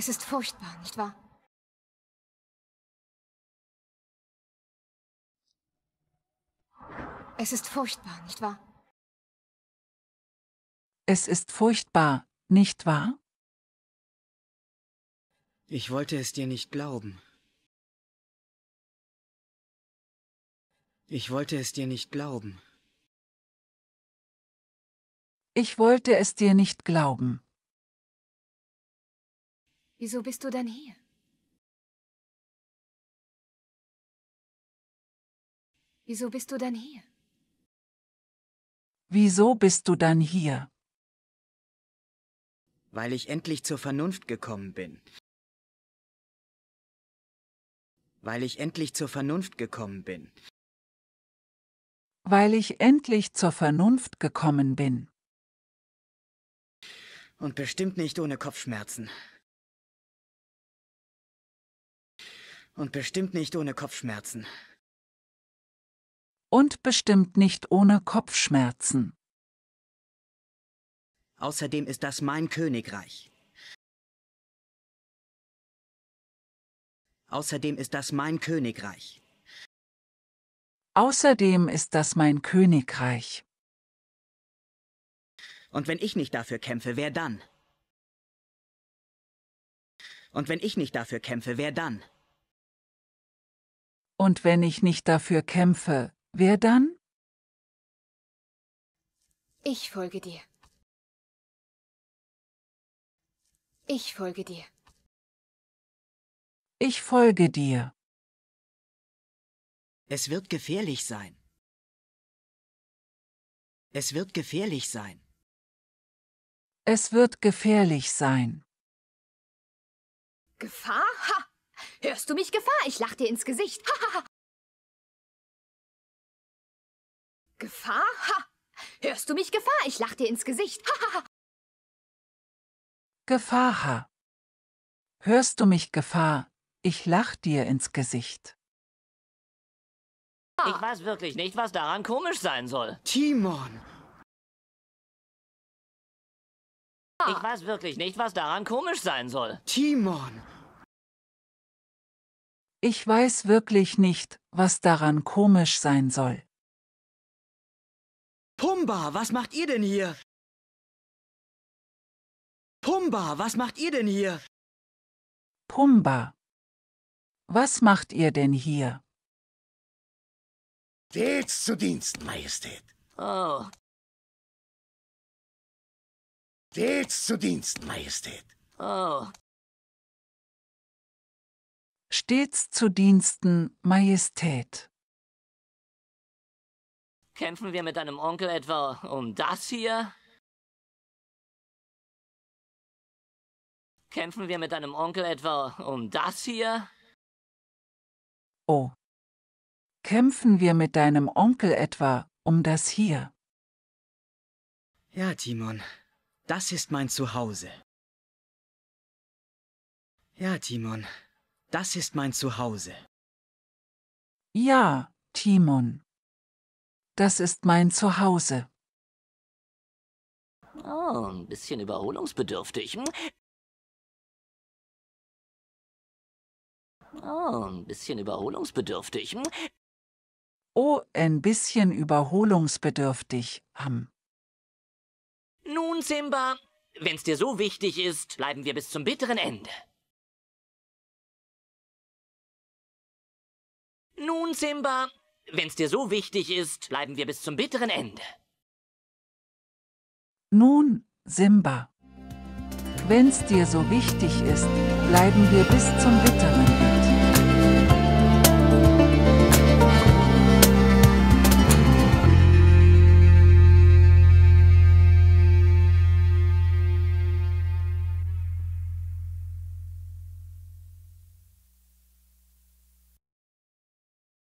Es ist furchtbar, nicht wahr? Es ist furchtbar, nicht wahr? Es ist furchtbar, nicht wahr? Ich wollte es dir nicht glauben. Ich wollte es dir nicht glauben. Ich wollte es dir nicht glauben. Wieso bist du denn hier? Wieso bist du denn hier? Wieso bist du dann hier? Weil ich endlich zur Vernunft gekommen bin. Weil ich endlich zur Vernunft gekommen bin. Weil ich endlich zur Vernunft gekommen bin. Und bestimmt nicht ohne Kopfschmerzen. Und bestimmt nicht ohne Kopfschmerzen. Und bestimmt nicht ohne Kopfschmerzen. Außerdem ist das mein Königreich. Außerdem ist das mein Königreich. Außerdem ist das mein Königreich. Und wenn ich nicht dafür kämpfe, wer dann? Und wenn ich nicht dafür kämpfe, wer dann? Und wenn ich nicht dafür kämpfe, wer dann? Ich folge dir. Ich folge dir. Ich folge dir. Es wird gefährlich sein. Es wird gefährlich sein. Es wird gefährlich sein. Gefahr? Ha! Hörst du mich Gefahr? Ich lach dir ins Gesicht. Hahaha. Gefahr? Ha! Hörst du mich Gefahr? Ich lach dir ins Gesicht. Hahaha. Gefahr, ha! Hörst du mich Gefahr? Ich lach dir ins Gesicht. Ah. Ich weiß wirklich nicht, was daran komisch sein soll. Timon! Ich weiß wirklich nicht, was daran komisch sein soll. Timon! Ich weiß wirklich nicht, was daran komisch sein soll. Pumba, was macht ihr denn hier? Pumba, was macht ihr denn hier? Pumba, was macht ihr denn hier? Stets zu Dienst, Majestät. Oh. Stets zu Dienst, Majestät. Oh. Stets zu Diensten, Majestät. Kämpfen wir mit deinem Onkel etwa um das hier? Kämpfen wir mit deinem Onkel etwa um das hier? Oh. Kämpfen wir mit deinem Onkel etwa um das hier? Ja, Timon. Das ist mein Zuhause. Ja, Timon. Das ist mein Zuhause. Ja, Timon. Das ist mein Zuhause. Oh, ein bisschen überholungsbedürftig. Hm? Oh, ein bisschen überholungsbedürftig. Hm? Oh, ein bisschen überholungsbedürftig, Am. Nun, Simba, wenn's dir so wichtig ist, bleiben wir bis zum bitteren Ende. Nun, Simba, wenn's dir so wichtig ist, bleiben wir bis zum bitteren Ende. Nun, Simba, wenn's dir so wichtig ist, bleiben wir bis zum bitteren Ende.